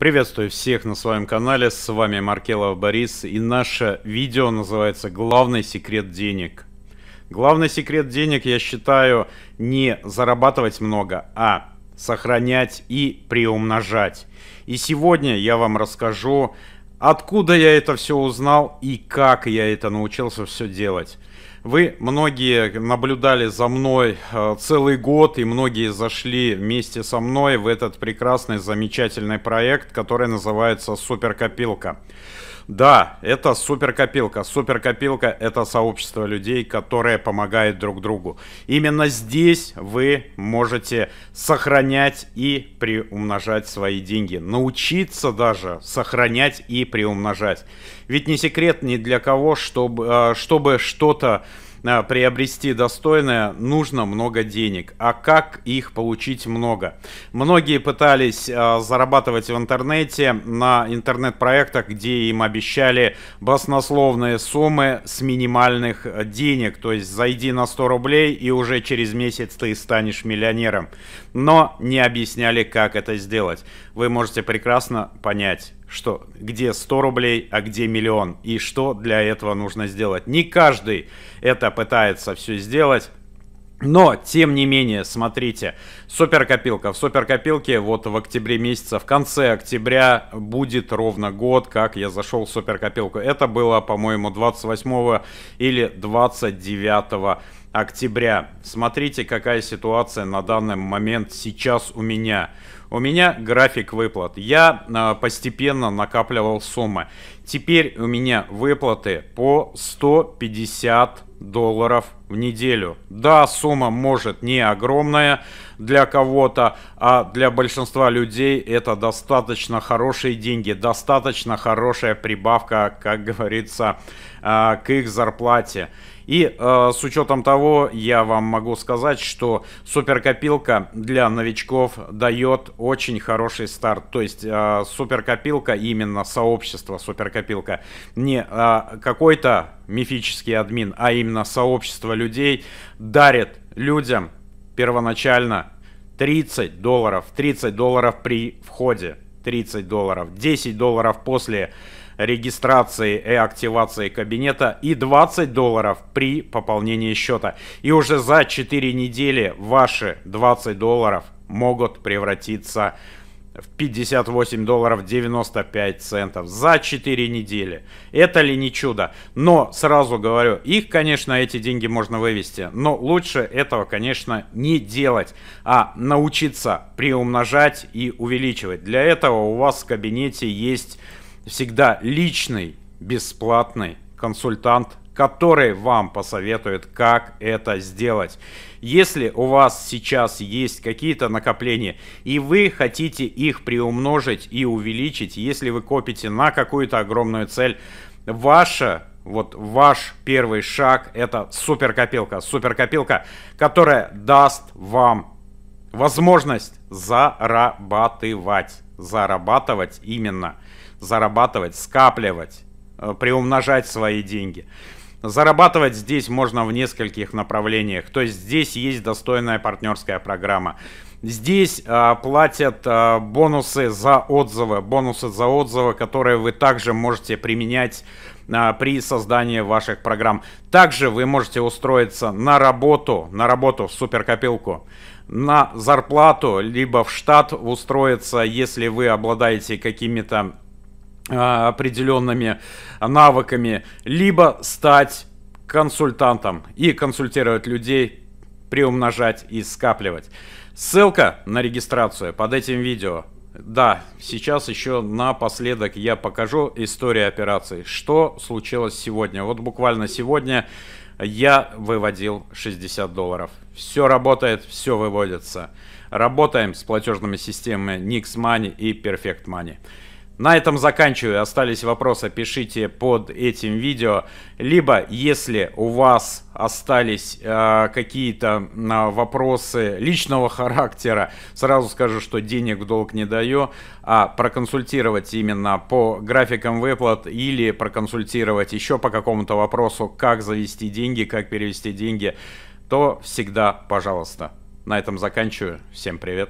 Приветствую всех на своем канале, с вами Маркелов Борис и наше видео называется «Главный секрет денег». Главный секрет денег, я считаю, не зарабатывать много, а сохранять и приумножать. И сегодня я вам расскажу, откуда я это все узнал и как я это научился все делать. Вы многие наблюдали за мной э, целый год, и многие зашли вместе со мной в этот прекрасный, замечательный проект, который называется «Суперкопилка». Да, это суперкопилка. Суперкопилка — это сообщество людей, которые помогают друг другу. Именно здесь вы можете сохранять и приумножать свои деньги. Научиться даже сохранять и приумножать. Ведь не секрет ни для кого, чтобы, э, чтобы что-то... Э, приобрести достойное, нужно много денег. А как их получить много? Многие пытались э, зарабатывать в интернете, на интернет-проектах, где им обещали баснословные суммы с минимальных э, денег. То есть зайди на 100 рублей и уже через месяц ты станешь миллионером. Но не объясняли, как это сделать вы можете прекрасно понять, что где 100 рублей, а где миллион, и что для этого нужно сделать. Не каждый это пытается все сделать. Но, тем не менее, смотрите, суперкопилка. В суперкопилке вот в октябре месяце, в конце октября будет ровно год, как я зашел в суперкопилку. Это было, по-моему, 28 или 29 октября. Смотрите, какая ситуация на данный момент сейчас у меня. У меня график выплат. Я э, постепенно накапливал суммы. Теперь у меня выплаты по 150 долларов в неделю. Да, сумма может не огромная для кого-то, а для большинства людей это достаточно хорошие деньги, достаточно хорошая прибавка, как говорится, а, к их зарплате. И э, с учетом того, я вам могу сказать, что суперкопилка для новичков дает очень хороший старт. То есть э, суперкопилка, именно сообщество суперкопилка, не э, какой-то мифический админ, а именно сообщество людей, дарит людям первоначально 30 долларов, 30 долларов при входе, 30 долларов, 10 долларов после регистрации и активации кабинета и 20 долларов при пополнении счета. И уже за 4 недели ваши 20 долларов могут превратиться в в 58 долларов 95 центов за 4 недели. Это ли не чудо? Но сразу говорю, их, конечно, эти деньги можно вывести, но лучше этого, конечно, не делать, а научиться приумножать и увеличивать. Для этого у вас в кабинете есть всегда личный бесплатный консультант который вам посоветует, как это сделать. Если у вас сейчас есть какие-то накопления, и вы хотите их приумножить и увеличить, если вы копите на какую-то огромную цель, ваша вот ваш первый шаг это суперкопилка. Суперкопилка, которая даст вам возможность зарабатывать. Зарабатывать именно. Зарабатывать, скапливать. Э, приумножать свои деньги. Зарабатывать здесь можно в нескольких направлениях. То есть здесь есть достойная партнерская программа. Здесь э, платят э, бонусы за отзывы, бонусы за отзывы, которые вы также можете применять э, при создании ваших программ. Также вы можете устроиться на работу, на работу в суперкопилку, на зарплату, либо в штат устроиться, если вы обладаете какими-то а, определенными навыками, либо стать консультантом и консультировать людей, приумножать и скапливать. Ссылка на регистрацию под этим видео. Да, сейчас еще напоследок я покажу историю операции. Что случилось сегодня? Вот буквально сегодня я выводил 60 долларов. Все работает, все выводится. Работаем с платежными системами Nix и Perfect на этом заканчиваю. Остались вопросы, пишите под этим видео. Либо, если у вас остались э, какие-то э, вопросы личного характера, сразу скажу, что денег в долг не даю, а проконсультировать именно по графикам выплат или проконсультировать еще по какому-то вопросу, как завести деньги, как перевести деньги, то всегда пожалуйста. На этом заканчиваю. Всем привет!